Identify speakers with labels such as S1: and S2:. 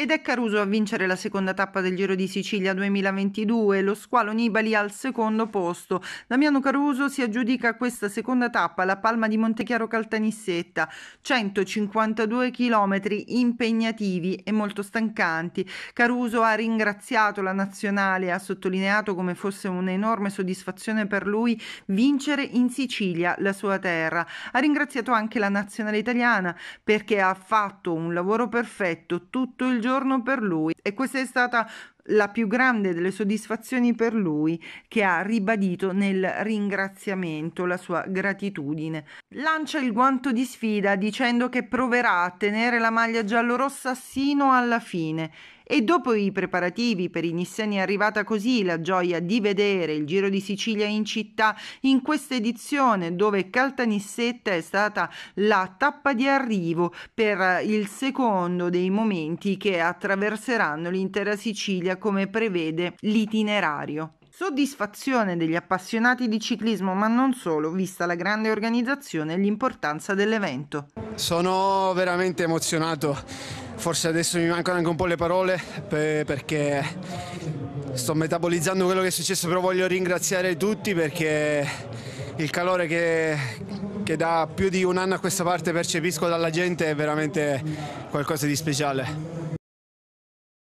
S1: Ed è Caruso a vincere la seconda tappa del Giro di Sicilia 2022, lo squalo Nibali al secondo posto. Damiano Caruso si aggiudica questa seconda tappa la Palma di Montechiaro Caltanissetta, 152 km impegnativi e molto stancanti. Caruso ha ringraziato la nazionale e ha sottolineato come fosse un'enorme soddisfazione per lui vincere in Sicilia, la sua terra. Ha ringraziato anche la nazionale italiana perché ha fatto un lavoro perfetto tutto il giorno giorno per lui e questa è stata la più grande delle soddisfazioni per lui che ha ribadito nel ringraziamento la sua gratitudine. Lancia il guanto di sfida dicendo che proverà a tenere la maglia giallorossa sino alla fine e dopo i preparativi per i Nisseni è arrivata così la gioia di vedere il Giro di Sicilia in città in questa edizione dove Caltanissetta è stata la tappa di arrivo per il secondo dei momenti che attraverseranno l'intera Sicilia come prevede l'itinerario. Soddisfazione degli appassionati di ciclismo, ma non solo, vista la grande organizzazione e
S2: l'importanza dell'evento. Sono veramente emozionato, forse adesso mi mancano anche un po' le parole perché sto metabolizzando quello che è successo, però voglio ringraziare tutti perché il calore che, che da più di un anno a questa parte percepisco dalla gente è veramente qualcosa di speciale.